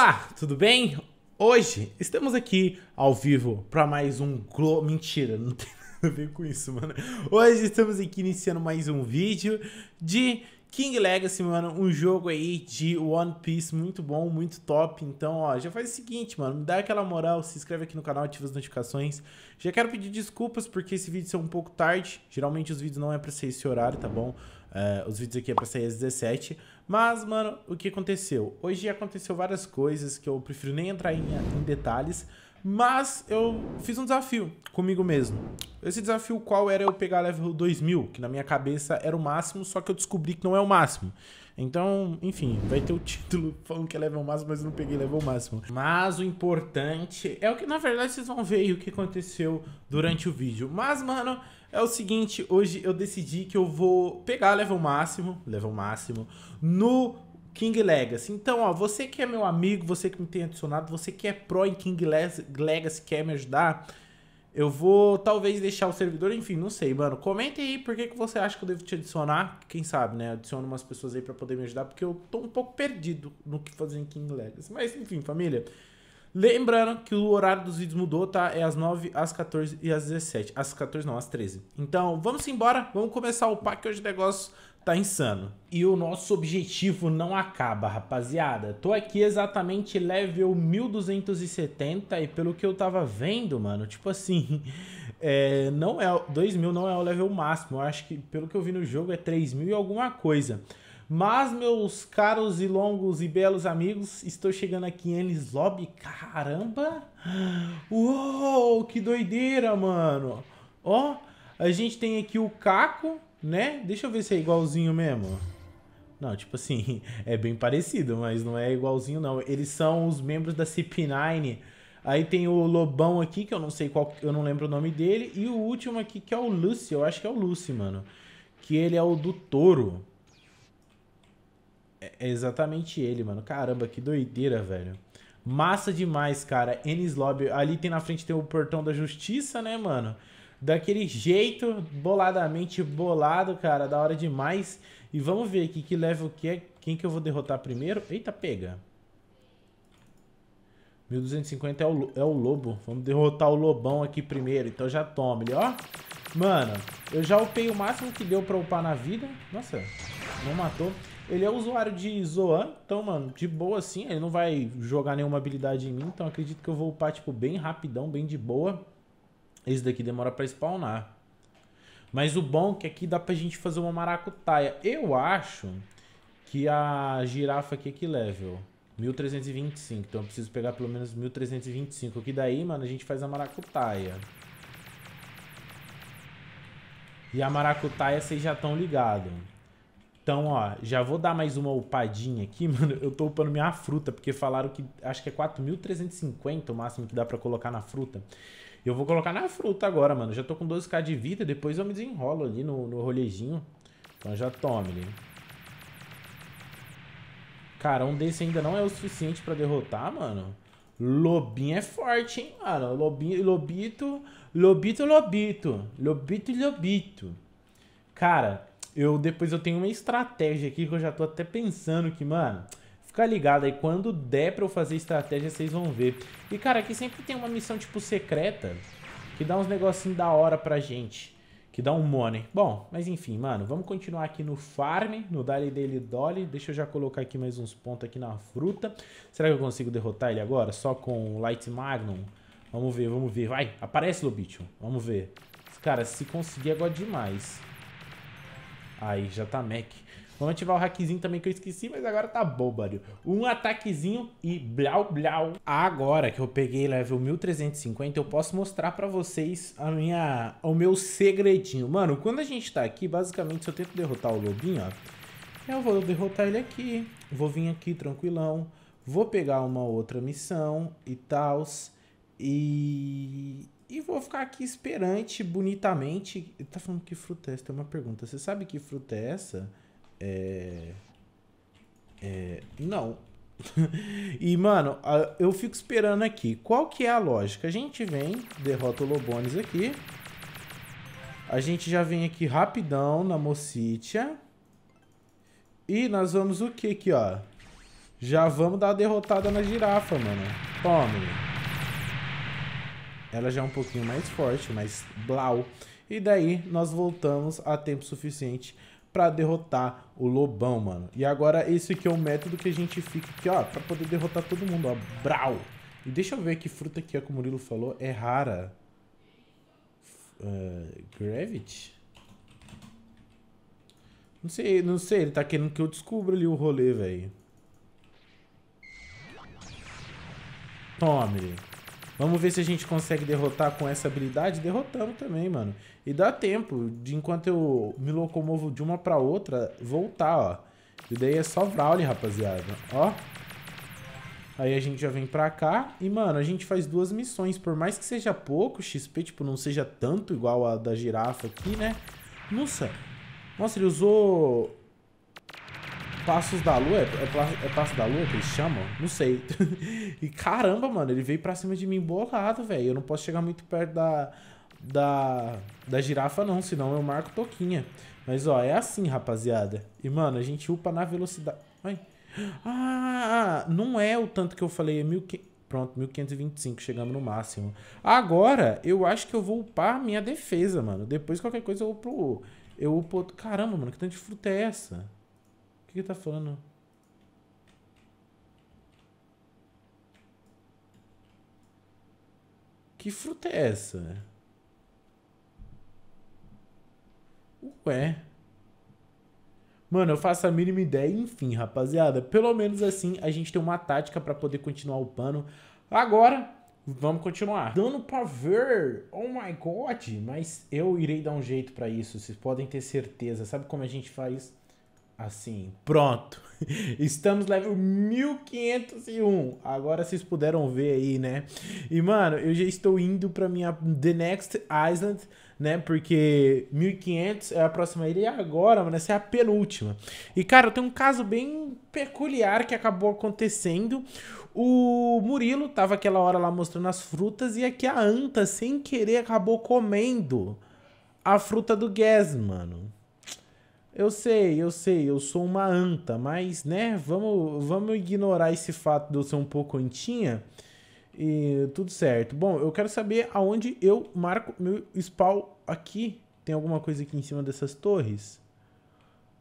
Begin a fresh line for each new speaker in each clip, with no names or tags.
Olá, tudo bem? Hoje estamos aqui ao vivo para mais um Glow. Mentira, não tem nada a ver com isso, mano. Hoje estamos aqui iniciando mais um vídeo de King Legacy, mano. Um jogo aí de One Piece muito bom, muito top. Então, ó, já faz o seguinte, mano. Me dá aquela moral, se inscreve aqui no canal, ativa as notificações. Já quero pedir desculpas porque esse vídeo saiu um pouco tarde. Geralmente os vídeos não é para ser esse horário, tá bom? Uh, os vídeos aqui é para sair às 17 mas, mano, o que aconteceu? Hoje aconteceu várias coisas que eu prefiro nem entrar em, em detalhes, mas eu fiz um desafio comigo mesmo. Esse desafio qual era eu pegar level 2000, que na minha cabeça era o máximo, só que eu descobri que não é o máximo. Então, enfim, vai ter o título falando que é level máximo, mas eu não peguei level máximo. Mas o importante é o que, na verdade, vocês vão ver aí o que aconteceu durante o vídeo. Mas, mano, é o seguinte, hoje eu decidi que eu vou pegar level máximo, level máximo, no King Legacy. Então, ó, você que é meu amigo, você que me tem adicionado, você que é pró em King Legacy, quer me ajudar... Eu vou talvez deixar o servidor, enfim, não sei, mano. Comente aí por que, que você acha que eu devo te adicionar. Quem sabe, né? Adiciono umas pessoas aí para poder me ajudar, porque eu tô um pouco perdido no que fazer em King Legacy. Mas enfim, família. Lembrando que o horário dos vídeos mudou, tá? É às 9, às 14 e às 17. Às 14 não, às 13. Então, vamos embora. Vamos começar o pack hoje o negócio tá insano. E o nosso objetivo não acaba, rapaziada. Tô aqui exatamente level 1270 e pelo que eu tava vendo, mano, tipo assim, é, não é 2000 não é o level máximo. Eu acho que pelo que eu vi no jogo é 3000 e alguma coisa. Mas, meus caros e longos e belos amigos, estou chegando aqui em Enes Lobby. Caramba! Uou, que doideira, mano! Ó, a gente tem aqui o Caco, né? Deixa eu ver se é igualzinho mesmo. Não, tipo assim, é bem parecido, mas não é igualzinho não. Eles são os membros da CP9. Aí tem o Lobão aqui, que eu não sei qual, eu não lembro o nome dele, e o último aqui que é o Lucy, eu acho que é o Lucy, mano. Que ele é o do touro. É, é exatamente ele, mano. Caramba, que doideira, velho. Massa demais, cara. Enis Lobby. Ali tem na frente tem o portão da justiça, né, mano? daquele jeito, boladamente bolado, cara, da hora demais. E vamos ver aqui que level que é, quem que eu vou derrotar primeiro. Eita, pega. 1250 é o, é o lobo. Vamos derrotar o lobão aqui primeiro, então já toma ele, ó. Mano, eu já upei o máximo que deu pra upar na vida. Nossa, não matou. Ele é usuário de Zoan, então, mano, de boa assim. Ele não vai jogar nenhuma habilidade em mim, então acredito que eu vou upar, tipo, bem rapidão, bem de boa. Esse daqui demora para spawnar. Mas o bom é que aqui dá pra gente fazer uma maracutaia. Eu acho que a girafa aqui é que level? 1325. Então eu preciso pegar pelo menos 1325. Que daí, mano, a gente faz a maracutaia. E a maracutaia vocês já estão ligados. Então, ó, já vou dar mais uma upadinha aqui, mano. Eu tô upando minha fruta, porque falaram que acho que é 4.350 o máximo que dá pra colocar na fruta. Eu vou colocar na fruta agora, mano. Já tô com 12k de vida, depois eu me desenrolo ali no, no rolezinho. Então já tome né? Cara, um desse ainda não é o suficiente pra derrotar, mano. Lobinho é forte, hein, mano. Lobinho, lobito, lobito, lobito. Lobito, lobito. Cara, eu depois eu tenho uma estratégia aqui que eu já tô até pensando que, mano... Fica ligado aí, quando der pra eu fazer estratégia, vocês vão ver. E, cara, aqui sempre tem uma missão, tipo, secreta, que dá uns negocinhos da hora pra gente. Que dá um money. Bom, mas enfim, mano, vamos continuar aqui no farm, no Dali Dele Dolly. Deixa eu já colocar aqui mais uns pontos aqui na fruta. Será que eu consigo derrotar ele agora? Só com Light Magnum? Vamos ver, vamos ver. Vai, aparece, Lobitio. Vamos ver. Cara, se conseguir é agora demais. Aí, já tá mech. Vamos ativar o hackzinho também que eu esqueci, mas agora tá bôbado. Um ataquezinho e blau blau. Agora que eu peguei level 1350, eu posso mostrar pra vocês a minha, o meu segredinho. Mano, quando a gente tá aqui, basicamente, se eu tento derrotar o lobinho, ó, eu vou derrotar ele aqui. Vou vir aqui tranquilão, vou pegar uma outra missão e tal E e vou ficar aqui esperante bonitamente. Ele tá falando que fruta é essa? Tem uma pergunta. Você sabe que fruta é essa? É, é, não. e, mano, eu fico esperando aqui. Qual que é a lógica? A gente vem, derrota o Lobones aqui. A gente já vem aqui rapidão na Mocitia. E nós vamos o que aqui, ó? Já vamos dar a derrotada na girafa, mano. Tome. Ela já é um pouquinho mais forte, mais blau. E daí nós voltamos a tempo suficiente para derrotar o Lobão, mano. E agora esse aqui é o método que a gente fica aqui, ó, pra poder derrotar todo mundo, ó. Brau! E deixa eu ver que fruta que é o Murilo falou é rara. Uh, Gravity? Não sei, não sei. Ele tá querendo que eu descubra ali o rolê, velho. Tome. Vamos ver se a gente consegue derrotar com essa habilidade. Derrotamos também, mano. E dá tempo de, enquanto eu me locomovo de uma pra outra, voltar, ó. E daí é só Brawley, rapaziada. Ó. Aí a gente já vem pra cá. E, mano, a gente faz duas missões. Por mais que seja pouco XP, tipo, não seja tanto igual a da girafa aqui, né? Nossa. Nossa, ele usou Passos da Lua, é, é, é Passos da Lua que eles chamam? Não sei. e caramba, mano, ele veio pra cima de mim bolado, velho. Eu não posso chegar muito perto da, da, da girafa, não, senão eu marco toquinha. Mas, ó, é assim, rapaziada. E, mano, a gente upa na velocidade... Ai. Ah, não é o tanto que eu falei, é 1500... Pronto, 1525, chegamos no máximo. Agora, eu acho que eu vou upar minha defesa, mano. Depois, qualquer coisa, eu upo... Eu upo... Caramba, mano, que tanto de fruta é essa? que que tá falando? Que fruta é essa? Ué. Mano, eu faço a mínima ideia. Enfim, rapaziada. Pelo menos assim a gente tem uma tática para poder continuar o pano. Agora, vamos continuar. Dando pra ver. Oh my god. Mas eu irei dar um jeito para isso. Vocês podem ter certeza. Sabe como a gente faz? assim, pronto. Estamos level 1501. Agora vocês puderam ver aí, né? E mano, eu já estou indo para minha The Next Island, né? Porque 1500 é a próxima ilha e é agora, mano, essa é a penúltima. E cara, tem um caso bem peculiar que acabou acontecendo. O Murilo tava aquela hora lá mostrando as frutas e aqui a anta sem querer acabou comendo a fruta do Guess, mano. Eu sei, eu sei, eu sou uma anta, mas, né, vamos, vamos ignorar esse fato de eu ser um pouco antinha e tudo certo. Bom, eu quero saber aonde eu marco meu spawn aqui. Tem alguma coisa aqui em cima dessas torres?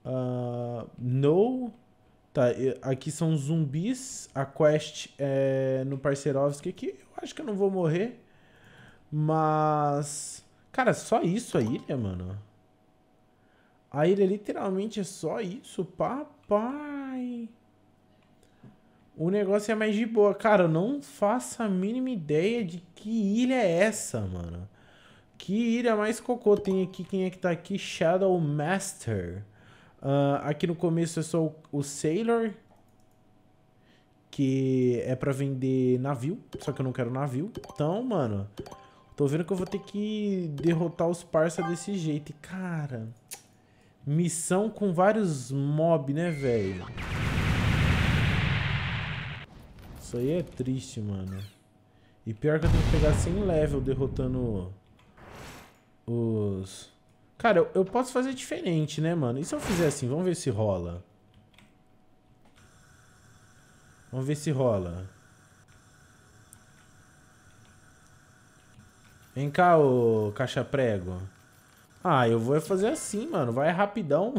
Uh, no. Tá, aqui são zumbis. A quest é no Parcerovski aqui. Eu acho que eu não vou morrer. Mas... Cara, só isso aí, né, mano? A ilha é literalmente é só isso, papai. O negócio é mais de boa. Cara, eu não faço a mínima ideia de que ilha é essa, mano. Que ilha mais cocô tem aqui? Quem é que tá aqui? Shadow Master. Uh, aqui no começo é só o, o Sailor. Que é pra vender navio. Só que eu não quero navio. Então, mano... Tô vendo que eu vou ter que derrotar os parça desse jeito. E, cara missão com vários mob, né, velho? Isso aí é triste, mano. E pior que eu tenho que pegar 100 level derrotando os... Cara, eu, eu posso fazer diferente, né, mano? E se eu fizer assim? Vamos ver se rola. Vamos ver se rola. Vem cá, ô caixa prego. Ah, eu vou fazer assim, mano. Vai rapidão.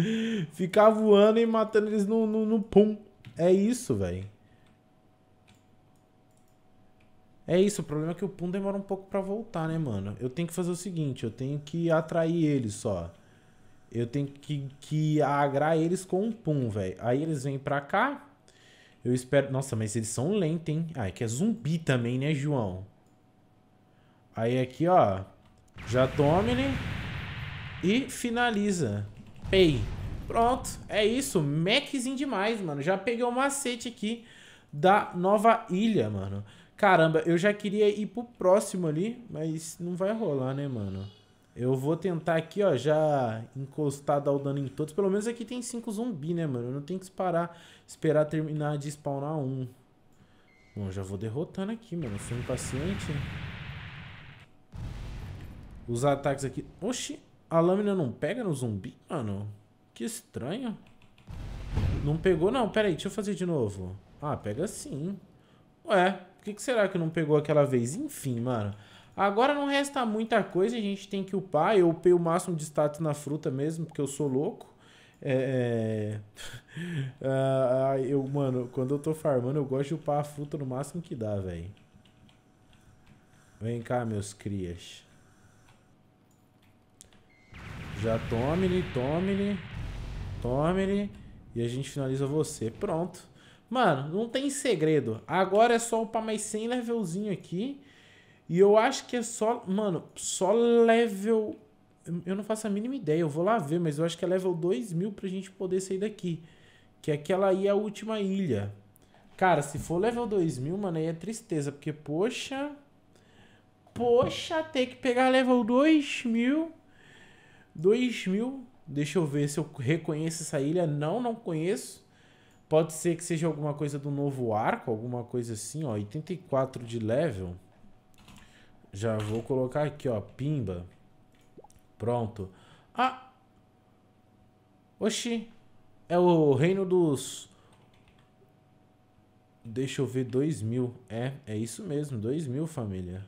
Ficar voando e matando eles no, no, no pum. É isso, velho. É isso, o problema é que o pum demora um pouco pra voltar, né, mano? Eu tenho que fazer o seguinte, eu tenho que atrair eles só. Eu tenho que, que agrar eles com um pum, velho. Aí eles vêm pra cá. Eu espero... Nossa, mas eles são lentos, hein? Ah, é que é zumbi também, né, João? Aí aqui, ó. Já tome, né? E finaliza. Pay. Pronto, é isso. Maczinho demais, mano. Já peguei o um macete aqui da nova ilha, mano. Caramba, eu já queria ir pro próximo ali, mas não vai rolar, né, mano? Eu vou tentar aqui, ó, já encostar, dar o dano em todos. Pelo menos aqui tem cinco zumbi, né, mano? Eu não tenho que parar, esperar terminar de spawnar um. Bom, já vou derrotando aqui, mano. sou impaciente. Os ataques aqui... Oxi! A lâmina não pega no zumbi, mano? Que estranho. Não pegou, não. Pera aí, deixa eu fazer de novo. Ah, pega sim. Ué, por que, que será que não pegou aquela vez? Enfim, mano. Agora não resta muita coisa, a gente tem que upar. Eu upei o máximo de status na fruta mesmo, porque eu sou louco. É... é. ah, eu, mano, quando eu tô farmando, eu gosto de upar a fruta no máximo que dá, velho. Vem cá, meus crias. Já tome-lhe, tome-lhe, tome-lhe. E a gente finaliza você. Pronto. Mano, não tem segredo. Agora é só upar mais 100 levelzinho aqui. E eu acho que é só... Mano, só level... Eu não faço a mínima ideia. Eu vou lá ver, mas eu acho que é level 2000 pra gente poder sair daqui. Que aquela aí é a última ilha. Cara, se for level 2000, mano, aí é tristeza. Porque, poxa... Poxa, ter que pegar level 2000... 2000, deixa eu ver se eu reconheço essa ilha. Não, não conheço. Pode ser que seja alguma coisa do novo arco, alguma coisa assim, ó. 84 de level. Já vou colocar aqui, ó. Pimba. Pronto. Ah! Oxi! É o reino dos... Deixa eu ver, 2000. É, é isso mesmo, 2000, família.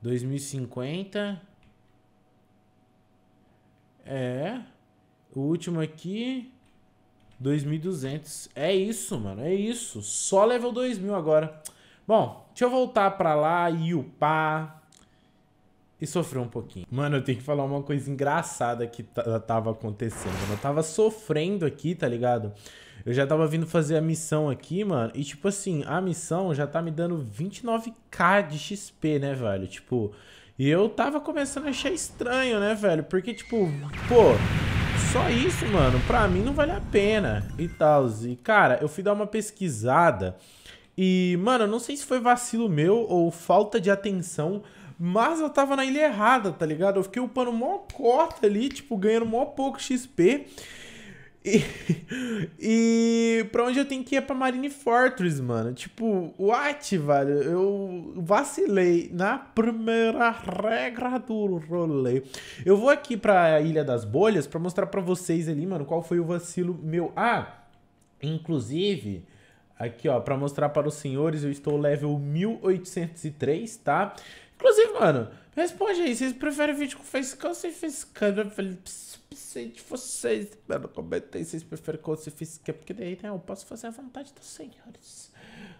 2050... É. O último aqui. 2200. É isso, mano. É isso. Só level 2000 agora. Bom, deixa eu voltar pra lá e upar. E sofrer um pouquinho. Mano, eu tenho que falar uma coisa engraçada que tava acontecendo. Eu tava sofrendo aqui, tá ligado? Eu já tava vindo fazer a missão aqui, mano. E, tipo assim, a missão já tá me dando 29k de XP, né, velho? Tipo, e eu tava começando a achar estranho, né, velho? Porque, tipo, pô, só isso, mano, pra mim não vale a pena e tal. E, cara, eu fui dar uma pesquisada e, mano, não sei se foi vacilo meu ou falta de atenção, mas eu tava na ilha errada, tá ligado? Eu fiquei upando mó cota ali, tipo, ganhando mó pouco XP. E, e pra onde eu tenho que ir é pra Marine Fortress, mano. Tipo, what, velho? Eu vacilei na primeira regra do rolê. Eu vou aqui pra Ilha das Bolhas pra mostrar pra vocês ali, mano, qual foi o vacilo meu. Ah, inclusive... Aqui, ó, pra mostrar para os senhores, eu estou level 1803, tá? Inclusive, mano, Responde aí, vocês preferem vídeo com facecam ou sem facecam? Eu falei, sei de vocês, mano, comenta aí, vocês preferem com ou sem porque daí, né, eu posso fazer a vontade dos senhores.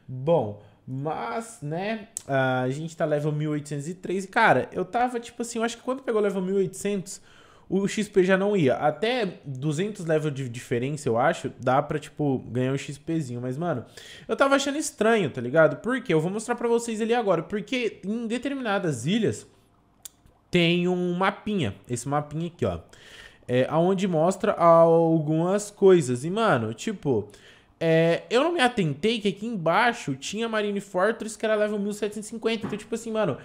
Bom, mas, né, a gente tá level 1803 e, cara, eu tava, tipo assim, eu acho que quando pegou level 1800, o XP já não ia. Até 200 level de diferença, eu acho, dá pra, tipo, ganhar um XPzinho. Mas, mano, eu tava achando estranho, tá ligado? Porque eu vou mostrar pra vocês ali agora. Porque em determinadas ilhas, tem um mapinha. Esse mapinha aqui, ó. É, onde mostra algumas coisas. E, mano, tipo... É, eu não me atentei que aqui embaixo tinha Marine Fortress que era level 1750. Então, tipo assim, mano...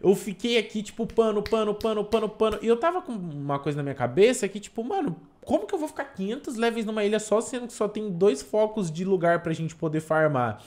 Eu fiquei aqui, tipo, pano, pano, pano, pano, pano. E eu tava com uma coisa na minha cabeça que, tipo, mano, como que eu vou ficar 500 levels numa ilha só, sendo que só tem dois focos de lugar pra gente poder farmar?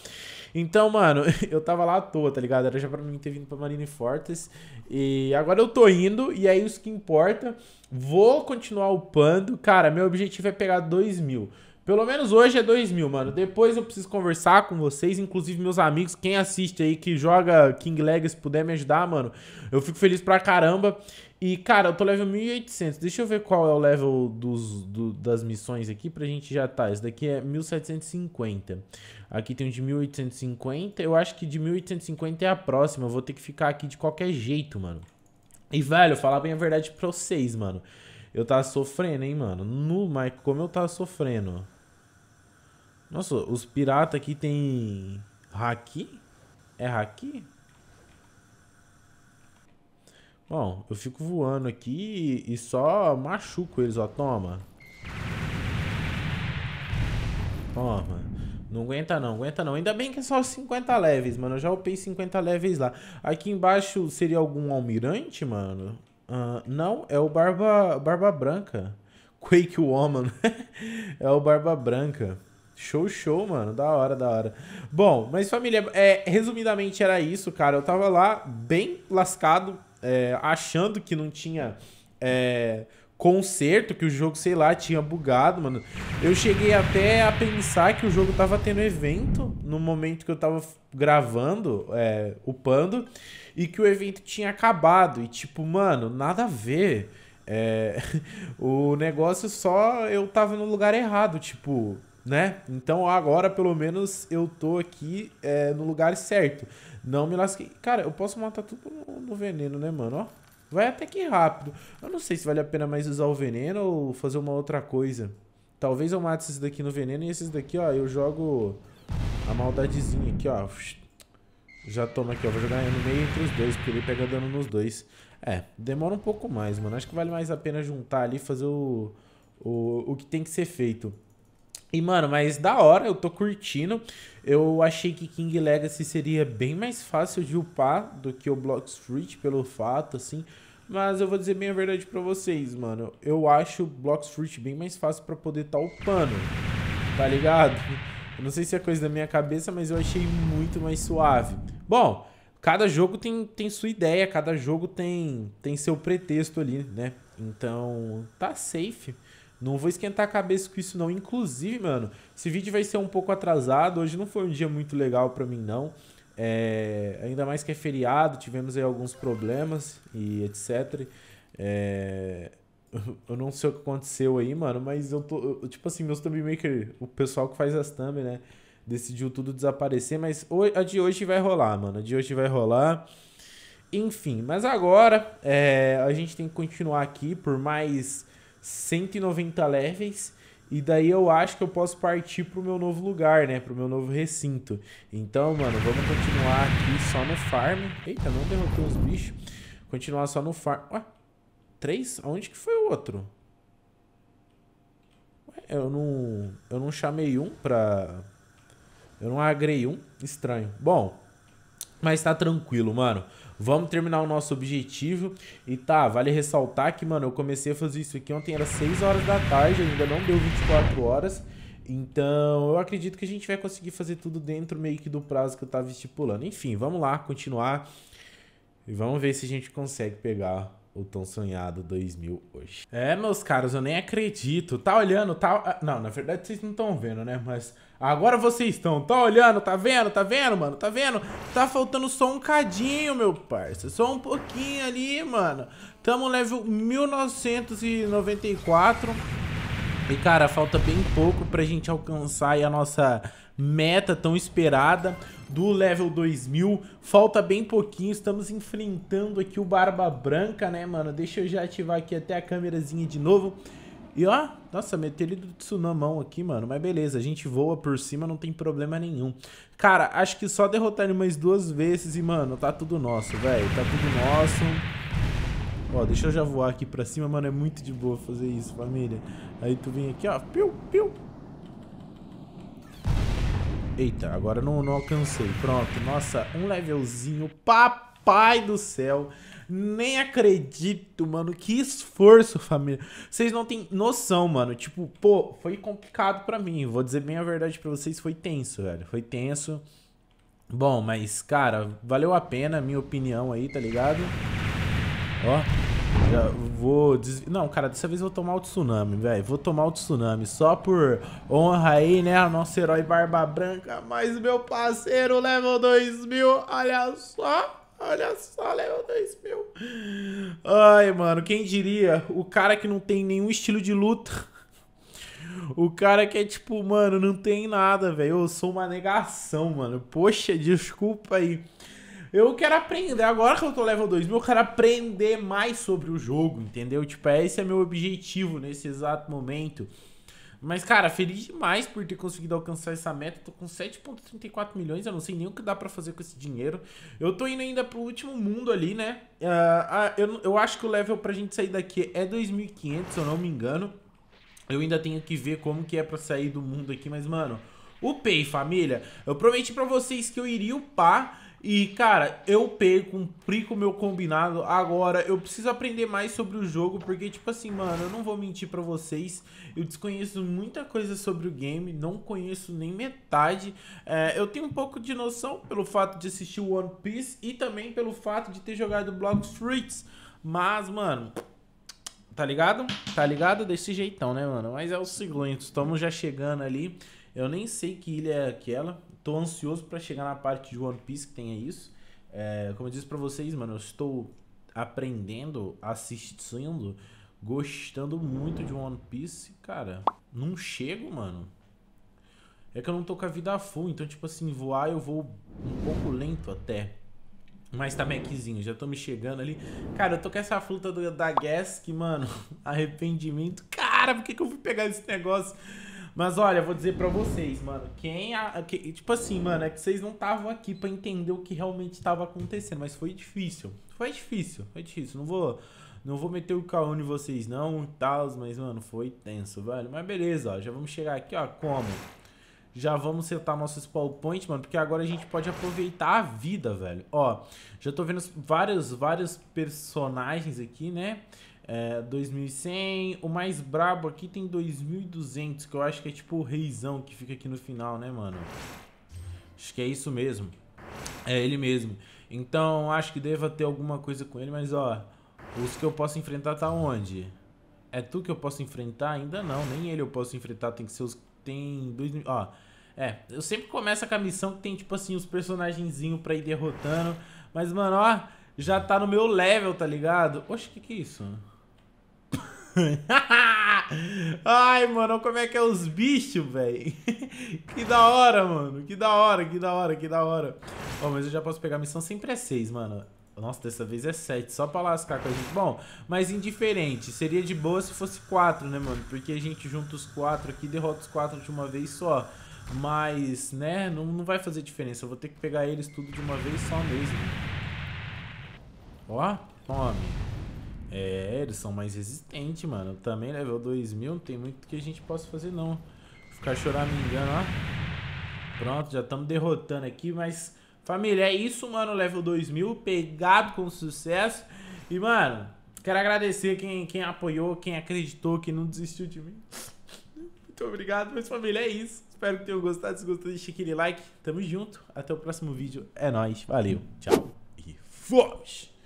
Então, mano, eu tava lá à toa, tá ligado? Era já pra mim ter vindo pra Marina e Fortes. E agora eu tô indo, e aí isso que importa. Vou continuar upando. Cara, meu objetivo é pegar 2 mil. Pelo menos hoje é 2 mil, mano. Depois eu preciso conversar com vocês, inclusive meus amigos, quem assiste aí que joga King Legacy, puder me ajudar, mano. Eu fico feliz pra caramba. E, cara, eu tô level 1800. Deixa eu ver qual é o level dos, do, das missões aqui pra gente já tá. Esse daqui é 1750. Aqui tem um de 1850. Eu acho que de 1850 é a próxima. Eu vou ter que ficar aqui de qualquer jeito, mano. E, velho, falar bem a verdade pra vocês, mano. Eu tava sofrendo, hein, mano. No, mas como eu tava sofrendo. Nossa, os piratas aqui tem... Haki? É Haki? Bom, eu fico voando aqui e, só machuco eles, ó. Toma. Toma. Não aguenta não, aguenta não. Ainda bem que é só 50 leves, mano. Eu já upei 50 leves lá. Aqui embaixo seria algum almirante, mano? Uh, não, é o Barba, Barba Branca. Quake Woman. é o Barba Branca. Show, show, mano. Da hora, da hora. Bom, mas família, é, resumidamente era isso, cara. Eu tava lá bem lascado, é, achando que não tinha é, conserto, que o jogo, sei lá, tinha bugado, mano. Eu cheguei até a pensar que o jogo tava tendo evento no momento que eu tava gravando, é, upando, e que o evento tinha acabado. E tipo, mano, nada a ver. É, o negócio só eu tava no lugar errado, tipo, né? Então agora pelo menos eu tô aqui é, no lugar certo. Não me lasquei. Cara, eu posso matar tudo no veneno, né, mano? Ó, vai até que rápido. Eu não sei se vale a pena mais usar o veneno ou fazer uma outra coisa. Talvez eu mate esses daqui no veneno e esses daqui, ó, eu jogo a maldadezinha aqui, ó. Já toma aqui, ó. Vou jogar no meio entre os dois, porque ele pega dano nos dois. É, demora um pouco mais, mano. Acho que vale mais a pena juntar ali e fazer o, o, o que tem que ser feito. E, mano, mas da hora, eu tô curtindo. Eu achei que King Legacy seria bem mais fácil de upar do que o Block Street, pelo fato, assim. Mas eu vou dizer bem a verdade pra vocês, mano. Eu acho o Block Street bem mais fácil pra poder tá upando. Tá ligado? Eu não sei se é coisa da minha cabeça, mas eu achei muito mais suave. Bom, cada jogo tem, tem sua ideia, cada jogo tem, tem seu pretexto ali, né? Então, tá safe. Não vou esquentar a cabeça com isso, não. Inclusive, mano, esse vídeo vai ser um pouco atrasado. Hoje não foi um dia muito legal para mim, não. É, ainda mais que é feriado, tivemos aí alguns problemas e etc. É, eu não sei o que aconteceu aí, mano, mas eu tô. Eu, tipo assim, meus thumb maker, o pessoal que faz as thumb, né? Decidiu tudo desaparecer, mas a de hoje vai rolar, mano. A de hoje vai rolar. Enfim, mas agora é, a gente tem que continuar aqui por mais 190 levels. E daí eu acho que eu posso partir pro meu novo lugar, né? Pro meu novo recinto. Então, mano, vamos continuar aqui só no farm. Eita, não derrotou os bichos. Continuar só no farm. Ué, três? Onde que foi o outro? Ué, eu não... Eu não chamei um pra... Eu não agrei um? Estranho. Bom, mas tá tranquilo, mano. Vamos terminar o nosso objetivo. E tá, vale ressaltar que, mano, eu comecei a fazer isso aqui ontem, era 6 horas da tarde, ainda não deu 24 horas. Então, eu acredito que a gente vai conseguir fazer tudo dentro meio que do prazo que eu tava estipulando. Enfim, vamos lá, continuar. E vamos ver se a gente consegue pegar o tão sonhado 2000 hoje. É, meus caros, eu nem acredito. Tá olhando, tá... Ah, não, na verdade vocês não estão vendo, né? Mas agora vocês estão. Tá olhando, tá vendo, tá vendo, mano? Tá vendo? Tá faltando só um cadinho, meu parça. Só um pouquinho ali, mano. Tamo level 1994. E, cara, falta bem pouco pra gente alcançar a nossa meta tão esperada do level 2000. Falta bem pouquinho, estamos enfrentando aqui o Barba Branca, né, mano? Deixa eu já ativar aqui até a câmerazinha de novo. E ó, nossa, meteu ele do tsunamão aqui, mano. Mas beleza, a gente voa por cima, não tem problema nenhum. Cara, acho que só derrotar ele mais duas vezes e, mano, tá tudo nosso, velho. Tá tudo nosso. Ó, deixa eu já voar aqui pra cima, mano, é muito de boa fazer isso, família. Aí tu vem aqui, ó, piu, piu. Eita, agora não, não alcancei. Pronto, nossa, um levelzinho, papai do céu. Nem acredito, mano, que esforço, família. Vocês não têm noção, mano. Tipo, pô, foi complicado pra mim. Vou dizer bem a verdade pra vocês, foi tenso, velho. Foi tenso. Bom, mas, cara, valeu a pena, minha opinião aí, tá ligado? Ó. Já vou des Não, cara, dessa vez eu vou tomar o tsunami, velho. Vou tomar o tsunami. Só por honra aí, né? Nosso herói Barba Branca. Mas meu parceiro, level 2000. Olha só. Olha só, level 2000. Ai, mano, quem diria? O cara que não tem nenhum estilo de luta. O cara que é tipo, mano, não tem nada, velho. Eu sou uma negação, mano. Poxa, desculpa aí. Eu quero aprender, agora que eu tô level 2000, eu quero aprender mais sobre o jogo, entendeu? Tipo, é, esse é meu objetivo nesse exato momento. Mas, cara, feliz demais por ter conseguido alcançar essa meta. Tô com 7,34 milhões, eu não sei nem o que dá para fazer com esse dinheiro. Eu tô indo ainda pro último mundo ali, né? Uh, eu, eu acho que o level pra gente sair daqui é 2.500, se eu não me engano. Eu ainda tenho que ver como que é pra sair do mundo aqui, mas, mano... Upei, família. Eu prometi pra vocês que eu iria upar e, cara, eu pego, cumpri com o meu combinado. Agora, eu preciso aprender mais sobre o jogo, porque, tipo assim, mano, eu não vou mentir para vocês. Eu desconheço muita coisa sobre o game, não conheço nem metade. É, eu tenho um pouco de noção pelo fato de assistir One Piece e também pelo fato de ter jogado Block Streets. Mas, mano, tá ligado? Tá ligado? Desse jeitão, né, mano? Mas é o seguinte, estamos já chegando ali. Eu nem sei que ilha é aquela. Tô ansioso para chegar na parte de One Piece que tenha isso. É, como eu disse para vocês, mano, eu estou aprendendo, assistindo, gostando muito de One Piece, cara. Não chego, mano. É que eu não tô com a vida full, então, tipo assim, voar eu vou um pouco lento até. Mas tá mequezinho, já tô me chegando ali. Cara, eu tô com essa fruta do, da Gas que, mano, arrependimento. Cara, por que, que eu fui pegar esse negócio? Mas olha, vou dizer para vocês, mano. Quem, a, que, Tipo assim, mano, é que vocês não estavam aqui para entender o que realmente estava acontecendo. Mas foi difícil. Foi difícil, foi difícil. Não vou. Não vou meter o caô em vocês, não, tal, mas, mano, foi tenso, velho. Mas beleza, ó. Já vamos chegar aqui, ó. Como? já vamos setar nossos PowerPoint, mano, porque agora a gente pode aproveitar a vida, velho. Ó, já tô vendo vários, vários personagens aqui, né? É, 2100. O mais brabo aqui tem 2200, que eu acho que é tipo o reizão que fica aqui no final, né, mano? Acho que é isso mesmo. É ele mesmo. Então, acho que deva ter alguma coisa com ele, mas ó, os que eu posso enfrentar tá onde? É tu que eu posso enfrentar? Ainda não, nem ele eu posso enfrentar, tem que ser os tem dois, ó. É, eu sempre começo com a missão que tem tipo assim os personagenzinho para ir derrotando, mas mano, ó, já tá no meu level, tá ligado? Oxe, que que é isso? Ai, mano, como é que é os bichos, velho. que da hora, mano. Que da hora, que da hora, que da hora. Bom, mas eu já posso pegar a missão sempre é 6, mano. Nossa, dessa vez é 7, só pra lascar com a gente. Bom, mas indiferente. Seria de boa se fosse 4, né, mano? Porque a gente junta os 4 aqui e derrota os 4 de uma vez só. Mas, né, não, não vai fazer diferença. Eu vou ter que pegar eles tudo de uma vez só mesmo. Ó, tome. É, eles são mais resistentes, mano. Também level 2000, não tem muito que a gente possa fazer, não. Ficar me engano, ó. Pronto, já estamos derrotando aqui, mas... Família, é isso, mano. Level 2000, pegado com sucesso. E, mano, quero agradecer quem, quem apoiou, quem acreditou, quem não desistiu de mim. Muito obrigado, mas, família, é isso. Espero que tenham gostado. Se gostou, deixa aquele like. Tamo junto. Até o próximo vídeo. É nóis. Valeu. Tchau. E fomos!